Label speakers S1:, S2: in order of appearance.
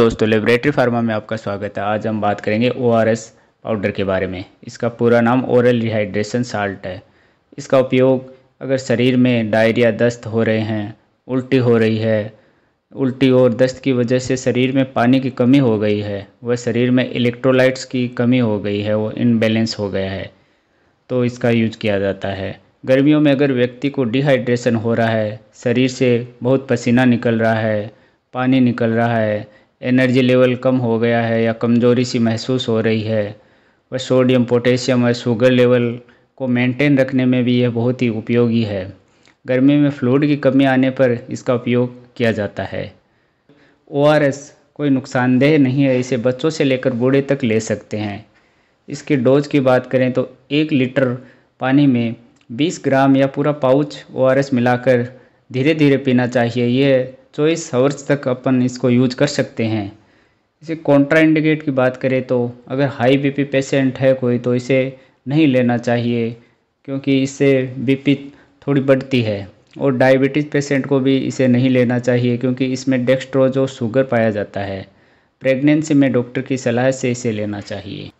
S1: दोस्तों laboratory pharma में आपका स्वागत है आज हम बात करेंगे ओ पाउडर के बारे में इसका पूरा नाम ओरल रिहाइड्रेशन साल्ट है इसका उपयोग अगर शरीर में डायरिया दस्त हो रहे हैं उल्टी हो रही है उल्टी और दस्त की वजह से शरीर में पानी की कमी हो गई है वह शरीर में इलेक्ट्रोलाइट्स की कमी हो गई है वो इनबैलेंस हो गया है तो इसका यूज किया जाता है गर्मियों में अगर व्यक्ति को डिहाइड्रेशन हो रहा है शरीर से बहुत पसीना निकल रहा है पानी निकल रहा है एनर्जी लेवल कम हो गया है या कमज़ोरी सी महसूस हो रही है व सोडियम पोटेशियम और शुगर लेवल को मेंटेन रखने में भी यह बहुत ही उपयोगी है गर्मी में फ्लूड की कमी आने पर इसका उपयोग किया जाता है ओ कोई नुकसानदेह नहीं है इसे बच्चों से लेकर बूढ़े तक ले सकते हैं इसकी डोज की बात करें तो एक लीटर पानी में 20 ग्राम या पूरा पाउच ओ मिलाकर धीरे धीरे पीना चाहिए यह चौबीस हवर्स तक अपन इसको यूज कर सकते हैं इसे कॉन्ट्रा इंडिकेट की बात करें तो अगर हाई बीपी पेशेंट है कोई तो इसे नहीं लेना चाहिए क्योंकि इससे बीपी थोड़ी बढ़ती है और डायबिटीज़ पेशेंट को भी इसे नहीं लेना चाहिए क्योंकि इसमें डेक्स्ट्रोज और शुगर पाया जाता है प्रेगनेंसी में डॉक्टर की सलाह से इसे लेना चाहिए